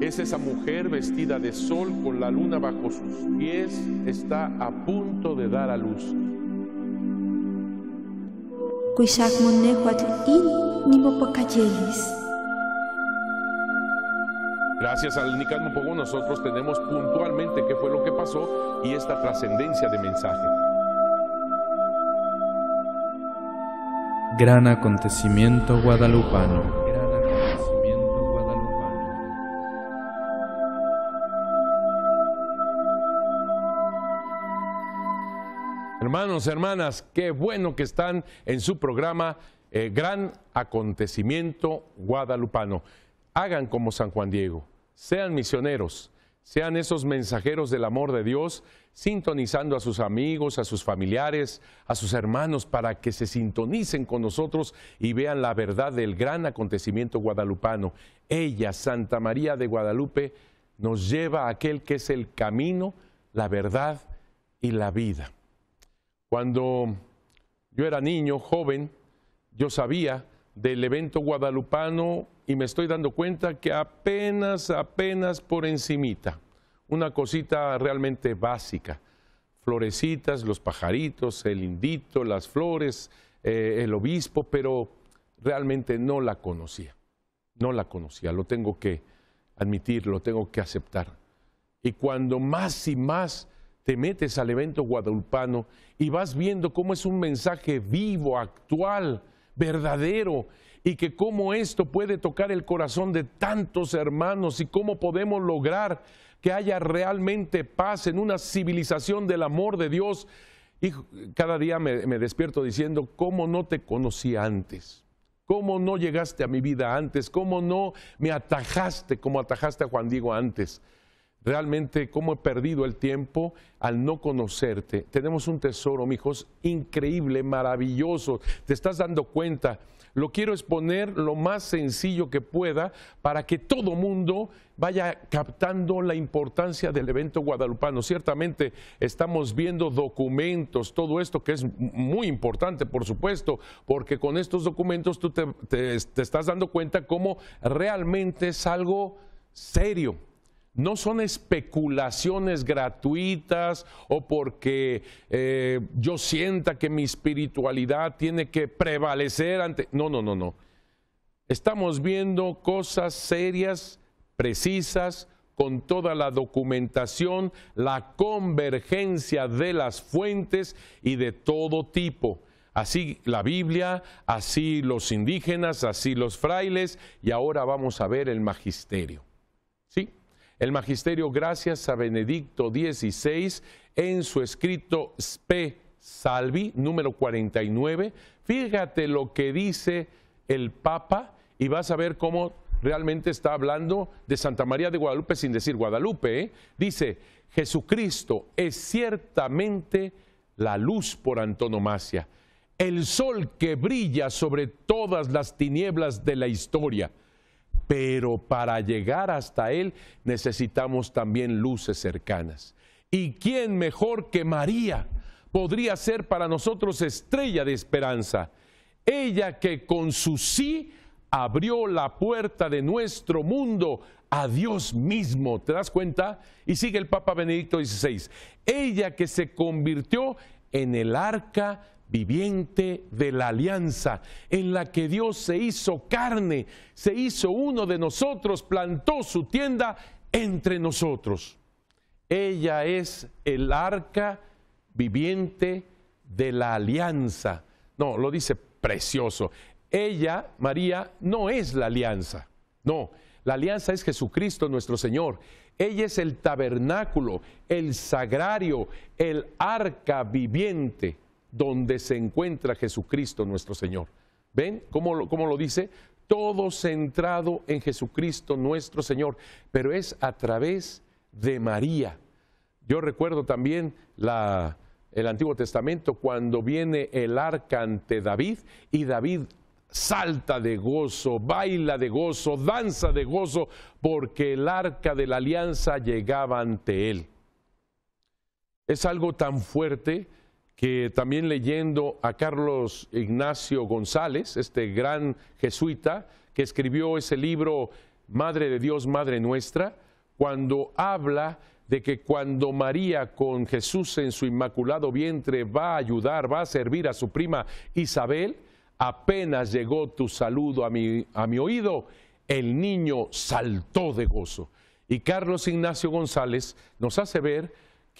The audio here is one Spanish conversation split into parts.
Es esa mujer vestida de sol con la luna bajo sus pies, está a punto de dar a luz. Gracias al Nicaragua nosotros tenemos puntualmente qué fue lo que pasó y esta trascendencia de mensaje. Gran acontecimiento guadalupano. Hermanos, hermanas, qué bueno que están en su programa eh, Gran Acontecimiento Guadalupano. Hagan como San Juan Diego, sean misioneros, sean esos mensajeros del amor de Dios, sintonizando a sus amigos, a sus familiares, a sus hermanos, para que se sintonicen con nosotros y vean la verdad del gran acontecimiento guadalupano. Ella, Santa María de Guadalupe, nos lleva a aquel que es el camino, la verdad y la vida. Cuando yo era niño, joven, yo sabía del evento guadalupano y me estoy dando cuenta que apenas, apenas por encimita, una cosita realmente básica, florecitas, los pajaritos, el indito, las flores, eh, el obispo, pero realmente no la conocía, no la conocía, lo tengo que admitir, lo tengo que aceptar. Y cuando más y más te metes al evento guadalupano y vas viendo cómo es un mensaje vivo, actual, verdadero, y que cómo esto puede tocar el corazón de tantos hermanos y cómo podemos lograr que haya realmente paz en una civilización del amor de Dios. Y cada día me, me despierto diciendo, ¿cómo no te conocí antes? ¿Cómo no llegaste a mi vida antes? ¿Cómo no me atajaste como atajaste a Juan Diego antes? realmente cómo he perdido el tiempo al no conocerte. Tenemos un tesoro, hijos, increíble, maravilloso. Te estás dando cuenta. Lo quiero exponer lo más sencillo que pueda para que todo mundo vaya captando la importancia del evento guadalupano. Ciertamente estamos viendo documentos, todo esto que es muy importante, por supuesto, porque con estos documentos tú te, te estás dando cuenta cómo realmente es algo serio no son especulaciones gratuitas o porque eh, yo sienta que mi espiritualidad tiene que prevalecer ante... No, no, no, no. Estamos viendo cosas serias, precisas, con toda la documentación, la convergencia de las fuentes y de todo tipo. Así la Biblia, así los indígenas, así los frailes y ahora vamos a ver el magisterio. El magisterio, gracias a Benedicto XVI, en su escrito Spe Salvi, número 49, fíjate lo que dice el Papa y vas a ver cómo realmente está hablando de Santa María de Guadalupe sin decir Guadalupe. ¿eh? Dice, Jesucristo es ciertamente la luz por antonomasia, el sol que brilla sobre todas las tinieblas de la historia pero para llegar hasta Él necesitamos también luces cercanas. ¿Y quién mejor que María podría ser para nosotros estrella de esperanza? Ella que con su sí abrió la puerta de nuestro mundo a Dios mismo. ¿Te das cuenta? Y sigue el Papa Benedicto XVI. Ella que se convirtió en el arca viviente de la alianza en la que Dios se hizo carne, se hizo uno de nosotros, plantó su tienda entre nosotros. Ella es el arca viviente de la alianza. No, lo dice precioso. Ella, María, no es la alianza. No, la alianza es Jesucristo nuestro Señor. Ella es el tabernáculo, el sagrario, el arca viviente donde se encuentra Jesucristo nuestro Señor. ¿Ven cómo lo, lo dice? Todo centrado en Jesucristo nuestro Señor, pero es a través de María. Yo recuerdo también el Antiguo Testamento cuando viene el arca ante David y David salta de gozo, baila de gozo, danza de gozo, porque el arca de la alianza llegaba ante él. Es algo tan fuerte que también leyendo a Carlos Ignacio González, este gran jesuita que escribió ese libro Madre de Dios, Madre Nuestra, cuando habla de que cuando María con Jesús en su inmaculado vientre va a ayudar, va a servir a su prima Isabel, apenas llegó tu saludo a mi, a mi oído, el niño saltó de gozo. Y Carlos Ignacio González nos hace ver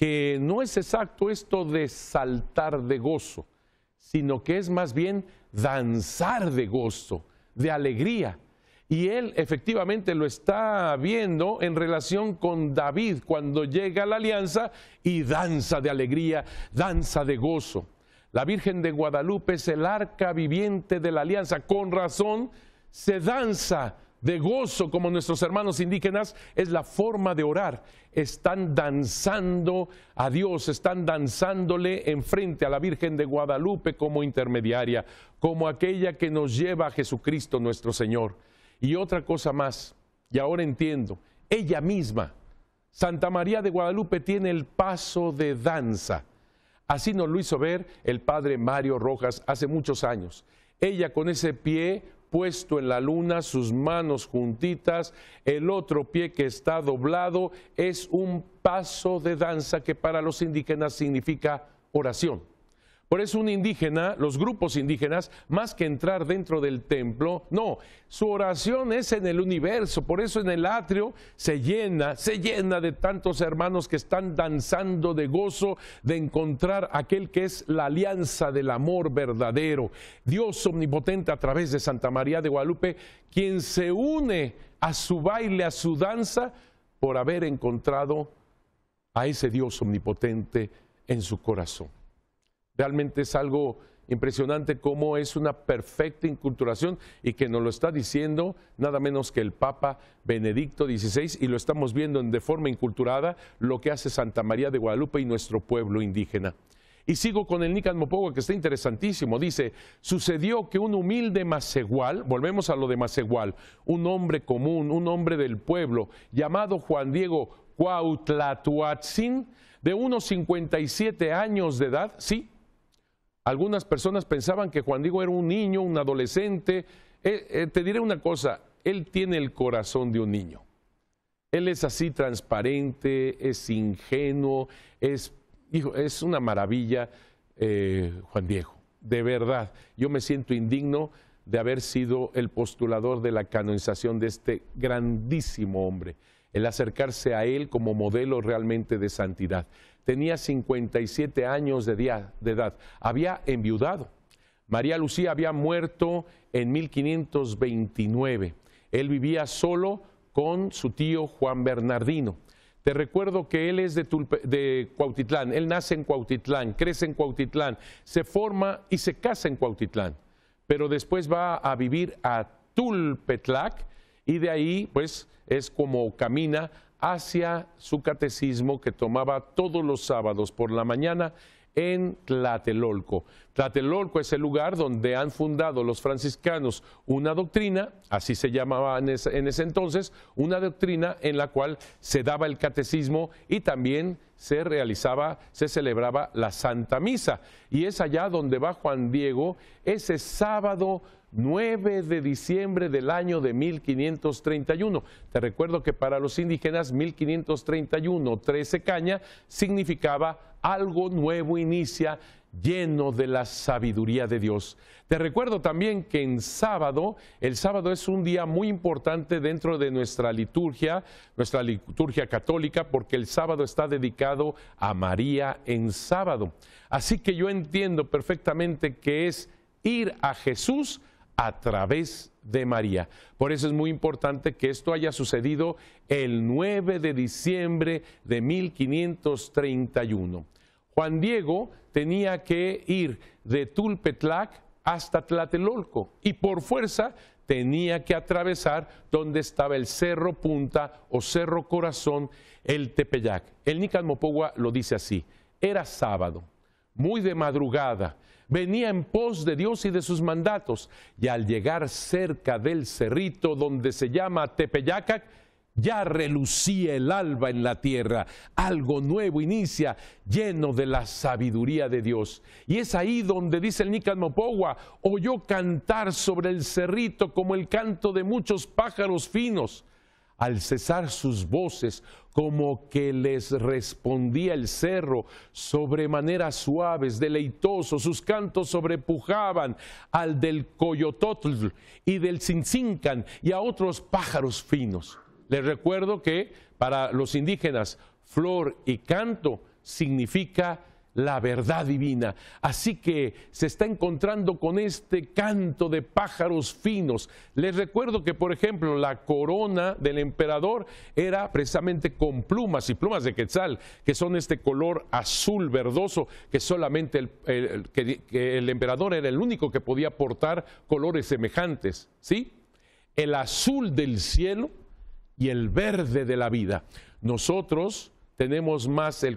que no es exacto esto de saltar de gozo, sino que es más bien danzar de gozo, de alegría. Y él efectivamente lo está viendo en relación con David cuando llega a la alianza y danza de alegría, danza de gozo. La Virgen de Guadalupe es el arca viviente de la alianza. Con razón se danza de gozo, como nuestros hermanos indígenas, es la forma de orar. Están danzando a Dios, están danzándole enfrente a la Virgen de Guadalupe como intermediaria, como aquella que nos lleva a Jesucristo nuestro Señor. Y otra cosa más, y ahora entiendo, ella misma, Santa María de Guadalupe, tiene el paso de danza. Así nos lo hizo ver el padre Mario Rojas hace muchos años. Ella con ese pie puesto en la luna, sus manos juntitas, el otro pie que está doblado, es un paso de danza que para los indígenas significa oración. Por eso un indígena, los grupos indígenas, más que entrar dentro del templo, no, su oración es en el universo, por eso en el atrio se llena, se llena de tantos hermanos que están danzando de gozo de encontrar aquel que es la alianza del amor verdadero. Dios omnipotente a través de Santa María de Guadalupe, quien se une a su baile, a su danza, por haber encontrado a ese Dios omnipotente en su corazón. Realmente es algo impresionante cómo es una perfecta inculturación y que nos lo está diciendo nada menos que el Papa Benedicto XVI y lo estamos viendo de forma inculturada lo que hace Santa María de Guadalupe y nuestro pueblo indígena. Y sigo con el Nican Mopogo, que está interesantísimo. Dice, sucedió que un humilde macegual, volvemos a lo de Masegual, un hombre común, un hombre del pueblo, llamado Juan Diego Cuautlatuatzin, de unos 57 años de edad, sí, algunas personas pensaban que Juan Diego era un niño, un adolescente. Eh, eh, te diré una cosa, él tiene el corazón de un niño. Él es así transparente, es ingenuo, es, es una maravilla, eh, Juan Diego. De verdad, yo me siento indigno de haber sido el postulador de la canonización de este grandísimo hombre, el acercarse a él como modelo realmente de santidad tenía 57 años de, de edad. Había enviudado. María Lucía había muerto en 1529. Él vivía solo con su tío Juan Bernardino. Te recuerdo que él es de, de, Cuautitlán, él nace en Cuautitlán, crece en Cuautitlán, se forma y se casa en Cuautitlán, pero después va a vivir a Tulpetlac y de ahí pues es como camina hacia su catecismo que tomaba todos los sábados por la mañana en Tlatelolco. Tlatelolco es el lugar donde han fundado los franciscanos una doctrina, así se llamaba en ese, en ese, entonces, una doctrina en la cual se daba el catecismo y también se realizaba, se celebraba la Santa Misa. Y es allá donde va Juan Diego ese sábado 9 de diciembre del año de 1531. Te recuerdo que para los indígenas 1531, 13 caña, significaba algo nuevo inicia lleno de la sabiduría de Dios. Te recuerdo también que en sábado, el sábado es un día muy importante dentro de nuestra liturgia, nuestra liturgia católica, porque el sábado está dedicado a María en sábado. Así que yo entiendo perfectamente que es ir a Jesús a través de María. Por eso es muy importante que esto haya sucedido el 9 de diciembre de 1531. Juan Diego tenía que ir de Tulpetlac hasta Tlatelolco y por fuerza tenía que atravesar donde estaba el Cerro Punta o Cerro Corazón, el Tepeyac. El Nican lo dice así, era sábado, muy de madrugada, venía en pos de Dios y de sus mandatos, y al llegar cerca del cerrito donde se llama Tepeyacac, ya relucía el alba en la tierra, algo nuevo inicia, lleno de la sabiduría de Dios. Y es ahí donde dice el Nicanopogua, oyó cantar sobre el cerrito como el canto de muchos pájaros finos. Al cesar sus voces, como que les respondía el cerro, sobremanera suaves, deleitosos, sus cantos sobrepujaban al del coyototl y del cincincan y a otros pájaros finos. Les recuerdo que para los indígenas, flor y canto significa la verdad divina. Así que se está encontrando con este canto de pájaros finos. Les recuerdo que, por ejemplo, la corona del emperador era precisamente con plumas y plumas de quetzal, que son este color azul verdoso, que solamente el, emperador era el único que podía portar colores semejantes. ¿Sí? El azul del cielo y el verde de la vida. Nosotros tenemos más el,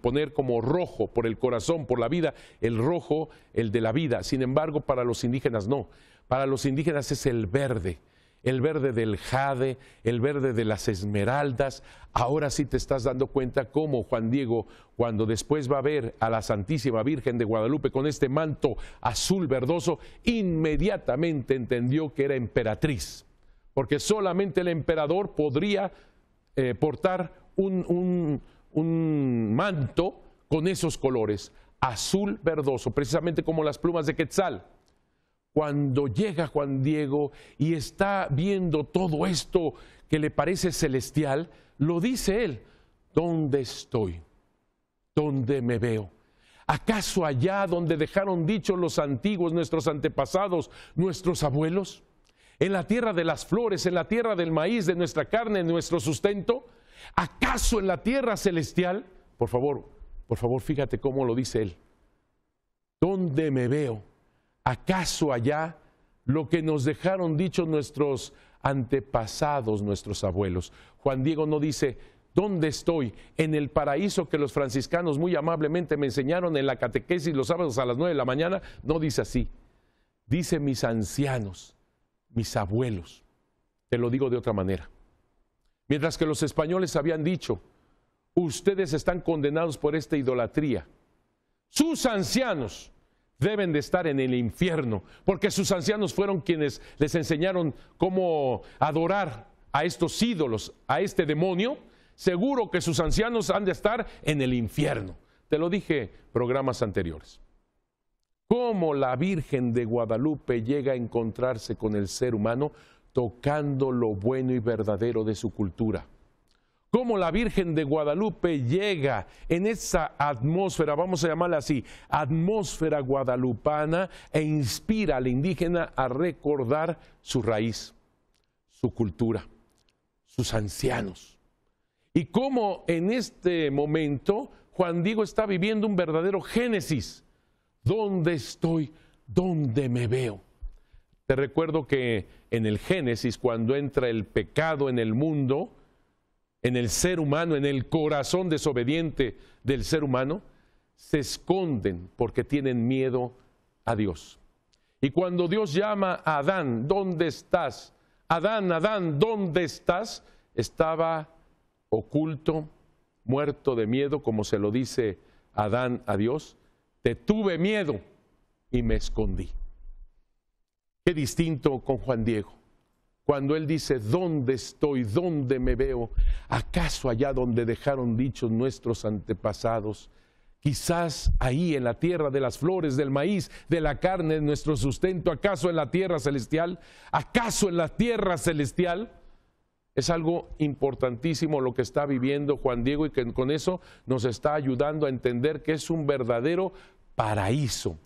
poner como rojo por el corazón, por la vida, el rojo, el de la vida. Sin embargo, para los indígenas no. Para los indígenas es el verde, el verde del jade, el verde de las esmeraldas. Ahora sí te estás dando cuenta cómo Juan Diego, cuando después va a ver a la Santísima Virgen de Guadalupe con este manto azul verdoso, inmediatamente entendió que era emperatriz, porque solamente el emperador podría eh, portar un, manto con esos colores, azul verdoso, precisamente como las plumas de Quetzal. Cuando llega Juan Diego y está viendo todo esto que le parece celestial, lo dice él, ¿dónde estoy? ¿Dónde me veo? ¿Acaso allá donde dejaron dicho los antiguos, nuestros antepasados, nuestros abuelos? ¿En la tierra de las flores, en la tierra del maíz, de nuestra carne, nuestro sustento? ¿Acaso en la tierra celestial? Por favor, por favor, fíjate cómo lo dice él. ¿Dónde me veo? ¿Acaso allá lo que nos dejaron dichos nuestros antepasados, nuestros abuelos? Juan Diego no dice, ¿Dónde estoy? En el paraíso que los franciscanos muy amablemente me enseñaron en la catequesis los sábados a las 9 de la mañana. No dice así. Dice mis ancianos, mis abuelos. Te lo digo de otra manera. Mientras que los españoles habían dicho, ustedes están condenados por esta idolatría. Sus ancianos deben de estar en el infierno, porque sus ancianos fueron quienes les enseñaron cómo adorar a estos ídolos, a este demonio. Seguro que sus ancianos han de estar en el infierno. Te lo dije programas anteriores. ¿Cómo la Virgen de Guadalupe llega a encontrarse con el ser humano? tocando lo bueno y verdadero de su cultura. Cómo la Virgen de Guadalupe llega en esa atmósfera, vamos a llamarla así, atmósfera guadalupana e inspira al indígena a recordar su raíz, su cultura, sus ancianos. Y cómo en este momento Juan Diego está viviendo un verdadero génesis. ¿Dónde estoy? ¿Dónde me veo? Te recuerdo que en el Génesis, cuando entra el pecado en el mundo, en el ser humano, en el corazón desobediente del ser humano, se esconden porque tienen miedo a Dios. Y cuando Dios llama a Adán, ¿dónde estás? Adán, Adán, ¿dónde estás? Estaba oculto, muerto de miedo, como se lo dice Adán a Dios. Te tuve miedo y me escondí. Qué distinto con Juan Diego. Cuando él dice, ¿dónde estoy? ¿Dónde me veo? ¿Acaso allá donde dejaron dichos nuestros antepasados? Quizás ahí en la tierra de las flores, del maíz, de la carne, de nuestro sustento, acaso en la tierra celestial, acaso en la tierra celestial. Es algo importantísimo lo que está viviendo Juan Diego y que con eso nos está ayudando a entender que es un verdadero paraíso.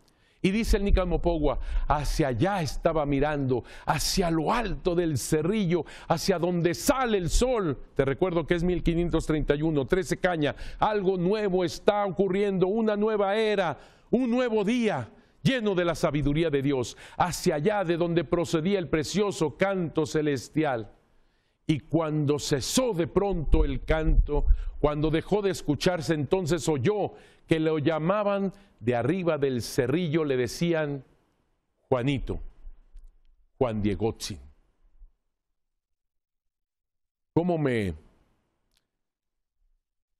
Y dice el Nicamopogua, hacia allá estaba mirando, hacia lo alto del cerrillo, hacia donde sale el sol. Te recuerdo que es 1531, 13 caña. Algo nuevo está ocurriendo, una nueva era, un nuevo día lleno de la sabiduría de Dios, hacia allá de donde procedía el precioso canto celestial. Y cuando cesó de pronto el canto, cuando dejó de escucharse, entonces oyó que lo llamaban de arriba del cerrillo, le decían Juanito, Juan Diegozzi. ¿Cómo me,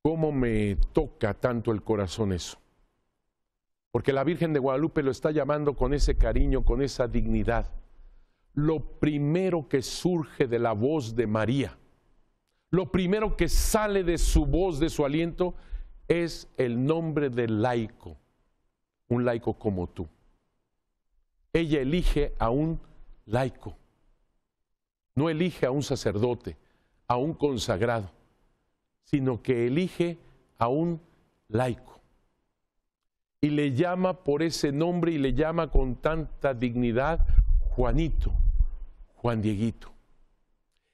¿Cómo me toca tanto el corazón eso? Porque la Virgen de Guadalupe lo está llamando con ese cariño, con esa dignidad lo primero que surge de la voz de María, lo primero que sale de su voz, de su aliento, es el nombre del laico, un laico como tú. Ella elige a un laico, no elige a un sacerdote, a un consagrado, sino que elige a un laico. Y le llama por ese nombre y le llama con tanta dignidad Juanito, Juan Dieguito.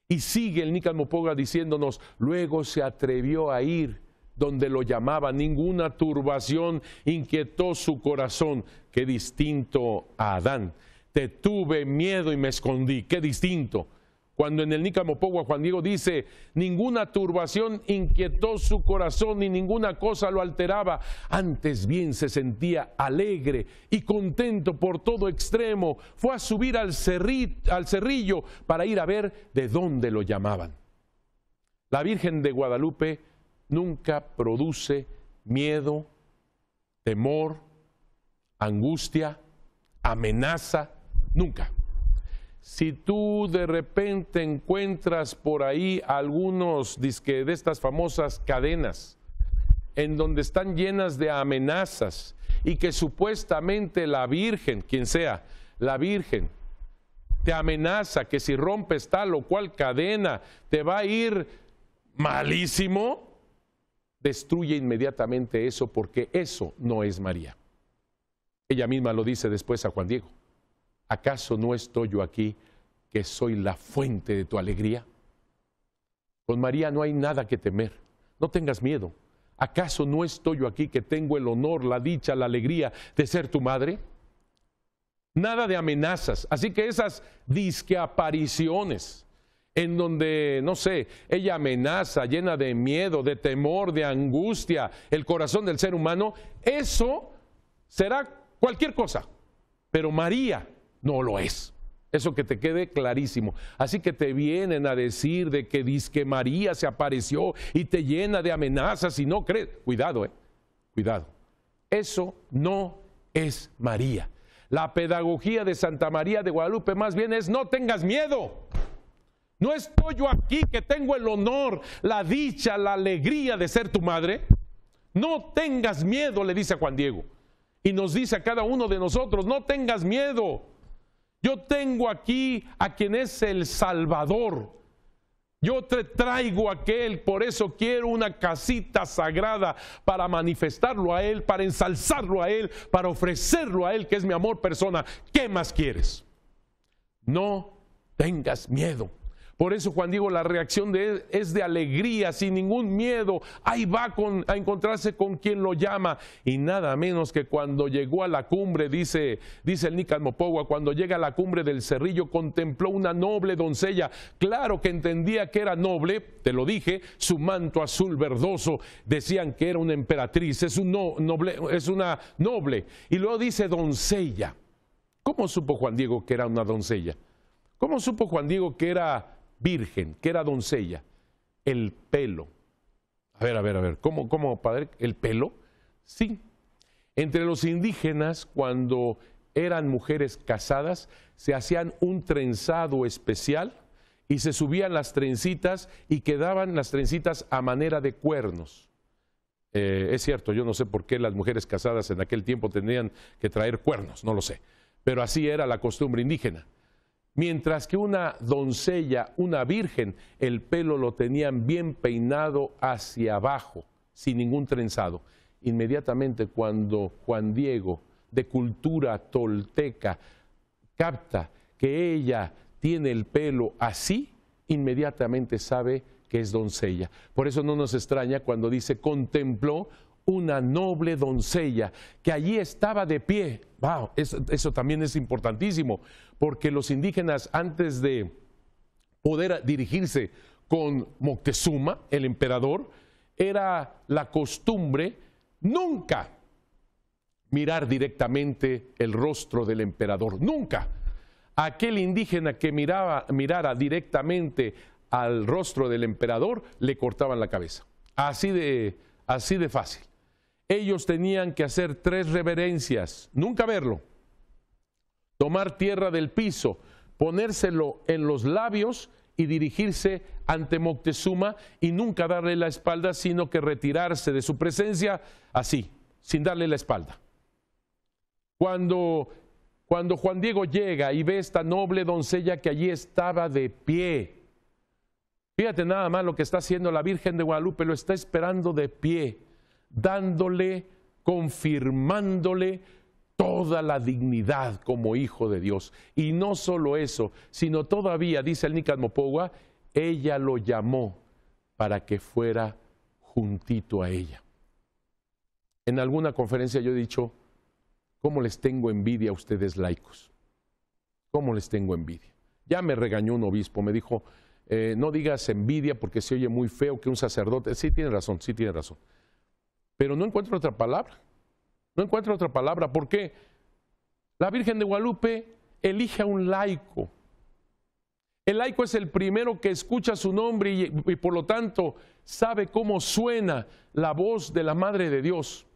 Y sigue el Mopoga diciéndonos, luego se atrevió a ir donde lo llamaba, ninguna turbación inquietó su corazón, qué distinto a Adán. Te tuve miedo y me escondí, qué distinto cuando en el Pogua Juan Diego dice, ninguna turbación inquietó su corazón ni ninguna cosa lo alteraba, antes bien se sentía alegre y contento por todo extremo, fue a subir al, al cerrillo para ir a ver de dónde lo llamaban. La Virgen de Guadalupe nunca produce miedo, temor, angustia, amenaza, nunca si tú de repente encuentras por ahí algunos disque de estas famosas cadenas en donde están llenas de amenazas y que supuestamente la Virgen, quien sea, la Virgen, te amenaza que si rompes tal o cual cadena te va a ir malísimo, destruye inmediatamente eso porque eso no es María. Ella misma lo dice después a Juan Diego. ¿acaso no estoy yo aquí que soy la fuente de tu alegría? Con María no hay nada que temer, no tengas miedo. ¿Acaso no estoy yo aquí que tengo el honor, la dicha, la alegría de ser tu madre? Nada de amenazas. Así que esas disque apariciones en donde, no sé, ella amenaza, llena de miedo, de temor, de angustia, el corazón del ser humano, eso será cualquier cosa. Pero María no lo es. Eso que te quede clarísimo. Así que te vienen a decir de que dizque María se apareció y te llena de amenazas y no crees. Cuidado, eh. Cuidado. Eso no es María. La pedagogía de Santa María de Guadalupe más bien es no tengas miedo. No estoy yo aquí que tengo el honor, la dicha, la alegría de ser tu madre. No tengas miedo, le dice a Juan Diego. Y nos dice a cada uno de nosotros, no tengas miedo. Yo tengo aquí a quien es el Salvador. Yo te traigo a aquel, por eso quiero una casita sagrada para manifestarlo a Él, para ensalzarlo a Él, para ofrecerlo a Él, que es mi amor persona. ¿Qué más quieres? No tengas miedo. Por eso, Juan Diego, la reacción de él es de alegría, sin ningún miedo. Ahí va a encontrarse con quien lo llama. Y nada menos que cuando llegó a la cumbre, dice, dice el Nican Mopogua, cuando llega a la cumbre del Cerrillo, contempló una noble doncella. Claro que entendía que era noble, te lo dije, su manto azul verdoso. Decían que era una emperatriz, es, noble, es una noble. Y luego dice doncella. ¿Cómo supo Juan Diego que era una doncella? ¿Cómo supo Juan Diego que era virgen, que era doncella, el pelo. A ver, a ver, a ver, ¿cómo, cómo padre? ¿El pelo? Sí. Entre los indígenas, cuando eran mujeres casadas, se hacían un trenzado especial y se subían las trencitas y quedaban las trencitas a manera de cuernos. Eh, es cierto, yo no sé por qué las mujeres casadas en aquel tiempo tenían que traer cuernos, no lo sé, pero así era la costumbre indígena mientras que una doncella, una virgen, el pelo lo tenían bien peinado hacia abajo, sin ningún trenzado. Inmediatamente cuando Juan Diego, de cultura tolteca, capta que ella tiene el pelo así, inmediatamente sabe que es doncella. Por eso no nos extraña cuando dice contempló una noble doncella que allí estaba de pie. Wow, eso, también es importantísimo, porque los indígenas antes de poder dirigirse con Moctezuma, el emperador, era la costumbre nunca mirar directamente el rostro del emperador, nunca. Aquel indígena que miraba, mirara directamente al rostro del emperador, le cortaban la cabeza. Así de, así de fácil ellos tenían que hacer tres reverencias, nunca verlo, tomar tierra del piso, ponérselo en los labios y dirigirse ante Moctezuma y nunca darle la espalda, sino que retirarse de su presencia así, sin darle la espalda. Cuando, cuando Juan Diego llega y ve esta noble doncella que allí estaba de pie, fíjate nada más lo que está haciendo la Virgen de Guadalupe, lo está esperando de pie dándole, confirmándole toda la dignidad como hijo de Dios. Y no solo eso, sino todavía, dice el Pogua ella lo llamó para que fuera juntito a ella. En alguna conferencia yo he dicho, ¿cómo les tengo envidia a ustedes laicos? ¿Cómo les tengo envidia? Ya me regañó un obispo, me dijo, eh, no digas envidia porque se oye muy feo que un sacerdote, sí tiene razón, sí tiene razón. Pero no encuentro otra palabra. No encuentro otra palabra. porque La Virgen de Guadalupe elige a un laico. El laico es el primero que escucha su nombre y, por lo tanto sabe cómo suena la voz de la Madre de Dios.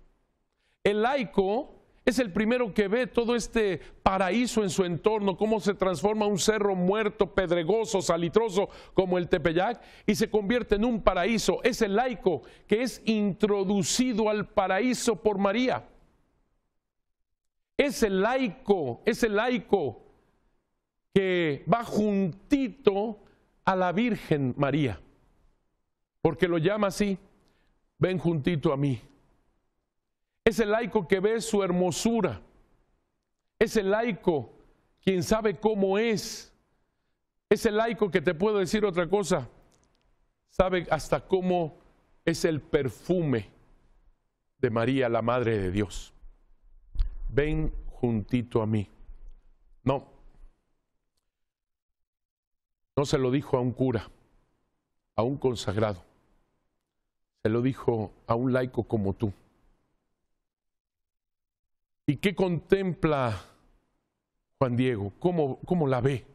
El laico es el primero que ve todo este paraíso en su entorno, cómo se transforma un cerro muerto, pedregoso, salitroso como el Tepeyac y se convierte en un paraíso. Es el laico que es introducido al paraíso por María. Es el laico, es el laico que va juntito a la Virgen María, porque lo llama así, ven juntito a mí. Es el laico que ve su hermosura. Es el laico quien sabe cómo es. Es el laico que te puedo decir otra cosa. Sabe hasta cómo es el perfume de María, la Madre de Dios. Ven juntito a mí. No. No se lo dijo a un cura, a un consagrado. Se lo dijo a un laico como tú. ¿Y qué contempla Juan Diego? ¿Cómo, la ve?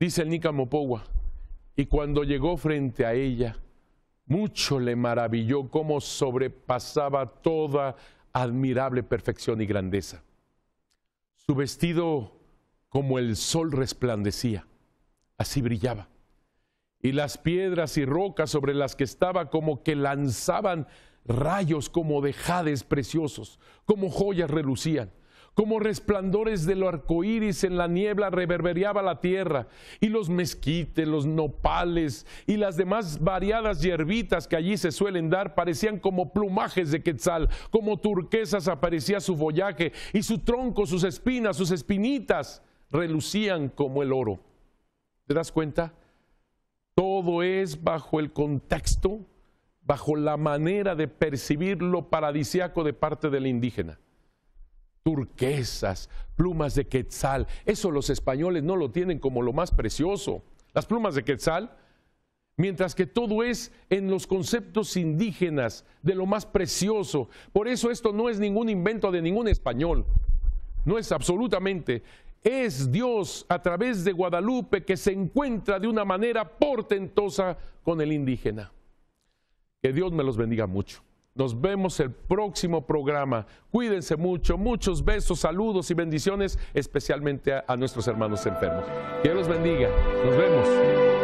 Dice el Nica y cuando llegó frente a ella, mucho le maravilló cómo sobrepasaba toda admirable perfección y grandeza. Su vestido como el sol resplandecía, así brillaba. Y las piedras y rocas sobre las que estaba como que lanzaban rayos como dejades preciosos, como joyas relucían. Como resplandores del arco iris en la niebla reverberaba la tierra, y los mezquites, los nopales y las demás variadas hierbitas que allí se suelen dar parecían como plumajes de quetzal, como turquesas aparecía su follaje, y su tronco, sus espinas, sus espinitas relucían como el oro. ¿Te das cuenta? Todo es bajo el contexto bajo la manera de percibir lo paradisiaco de parte del indígena. Turquesas, plumas de quetzal, eso los españoles no lo tienen como lo más precioso. Las plumas de quetzal, mientras que todo es en los conceptos indígenas de lo más precioso. Por eso esto no es ningún invento de ningún español, no es absolutamente. Es Dios a través de Guadalupe que se encuentra de una manera portentosa con el indígena. Que Dios me los bendiga mucho. Nos vemos el próximo programa. Cuídense mucho, muchos besos, saludos y bendiciones, especialmente a, nuestros hermanos enfermos. Que Dios los bendiga. Nos vemos.